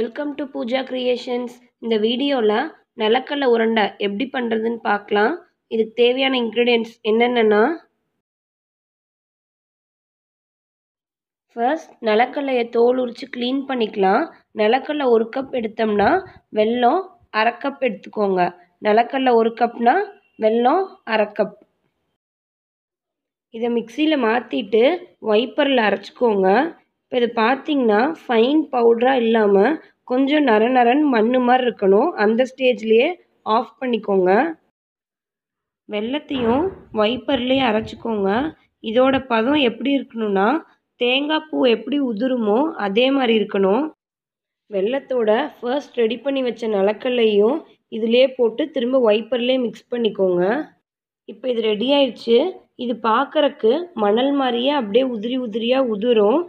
welcome to Pooja creations இந்த வீடியோவில் நிலக்கடலை உருண்டை எப்படி பண்ணுறதுன்னு பார்க்கலாம் இதுக்கு தேவையான இன்க்ரீடியன்ஸ் என்னென்னா ஃபர்ஸ்ட் நிலக்கடலையை தோல் உரித்து க்ளீன் பண்ணிக்கலாம் நிலக்கடலை ஒரு கப் எடுத்தோம்னா வெல்லம் அரை கப் எடுத்துக்கோங்க நிலக்கடலை ஒரு கப்னா வெல்லம் அரை கப் இதை மிக்சியில் மாற்றிட்டு வைப்பரில் அரைச்சிக்கோங்க இப்போ இது பார்த்திங்கன்னா ஃபைன் பவுடராக இல்லாமல் கொஞ்சம் நர நரன் மண் மாதிரி இருக்கணும் அந்த ஸ்டேஜ்லேயே ஆஃப் பண்ணிக்கோங்க வெள்ளத்தையும் வைப்பர்லேயே அரைச்சிக்கோங்க இதோட பதம் எப்படி இருக்கணும்னா தேங்காய் பூ எப்படி உதிருமோ அதே மாதிரி இருக்கணும் வெள்ளத்தோட ஃபர்ஸ்ட் ரெடி பண்ணி வச்ச நிலக்கல்லையும் இதிலே போட்டு திரும்ப வைப்பர்லேயே மிக்ஸ் பண்ணிக்கோங்க இப்போ இது ரெடி ஆயிடுச்சு இது பார்க்குறக்கு மணல் மாதிரியே அப்படியே உதிரி உதிரியாக உதிரும்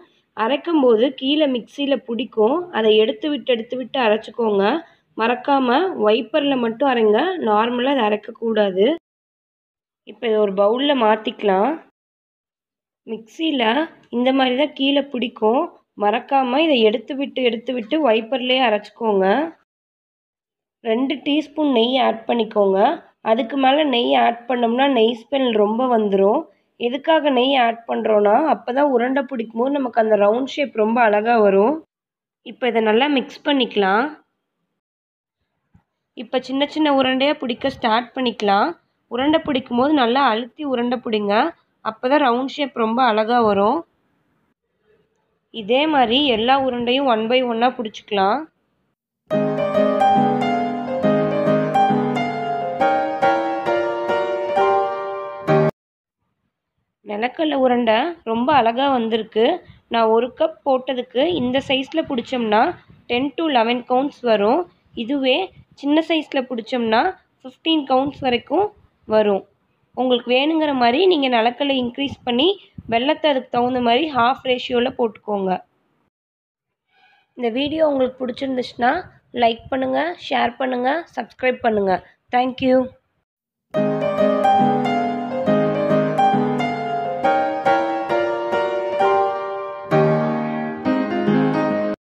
அரைக்கும்போது கீழே மிக்ஸியில் பிடிக்கும் அதை எடுத்து விட்டு எடுத்து விட்டு அரைச்சிக்கோங்க மறக்காமல் வைப்பரில் மட்டும் அரைங்க நார்மலாக அதை அரைக்கக்கூடாது இப்போ இதை ஒரு பவுலில் மாற்றிக்கலாம் மிக்ஸியில் இந்த மாதிரி தான் கீழே பிடிக்கும் மறக்காமல் இதை எடுத்து விட்டு எடுத்து விட்டு வைப்பர்லேயே அரைச்சிக்கோங்க ரெண்டு டீஸ்பூன் நெய் ஆட் பண்ணிக்கோங்க அதுக்கு மேலே நெய் ஆட் பண்ணோம்னா நெய் ஸ்மெல் ரொம்ப வந்துடும் எதுக்காக நெய் ஆட் பண்ணுறோன்னா அப்போ தான் உருண்டை பிடிக்கும் போது நமக்கு அந்த ரவுண்ட் ஷேப் ரொம்ப அழகாக வரும் இப்போ இதை நல்லா மிக்ஸ் பண்ணிக்கலாம் இப்போ சின்ன சின்ன உருண்டையாக பிடிக்க ஸ்டார்ட் பண்ணிக்கலாம் உருண்டை பிடிக்கும் போது நல்லா அழுத்தி உருண்டை பிடிங்க அப்போ தான் ரவுண்ட் ஷேப் ரொம்ப அழகாக வரும் இதே மாதிரி எல்லா உருண்டையும் ஒன் பை ஒன்னாக பிடிச்சிக்கலாம் நிலக்கடல உருண்டை ரொம்ப அழகாக வந்திருக்கு நான் ஒரு கப் போட்டதுக்கு இந்த சைஸில் பிடிச்சோம்னா டென் டு லெவன் கவுண்ட்ஸ் வரும் இதுவே சின்ன சைஸில் பிடிச்சோம்னா ஃபிஃப்டீன் கவுண்ட்ஸ் வரைக்கும் வரும் உங்களுக்கு வேணுங்கிற மாதிரி நீங்கள் நிலக்கல்ல இன்க்ரீஸ் பண்ணி வெள்ளத்தை அதுக்கு தகுந்த மாதிரி ஹாஃப் ரேஷியோவில் போட்டுக்கோங்க இந்த வீடியோ உங்களுக்கு பிடிச்சிருந்துச்சுன்னா லைக் பண்ணுங்கள் ஷேர் பண்ணுங்கள் சப்ஸ்கிரைப் பண்ணுங்கள் தேங்க்யூ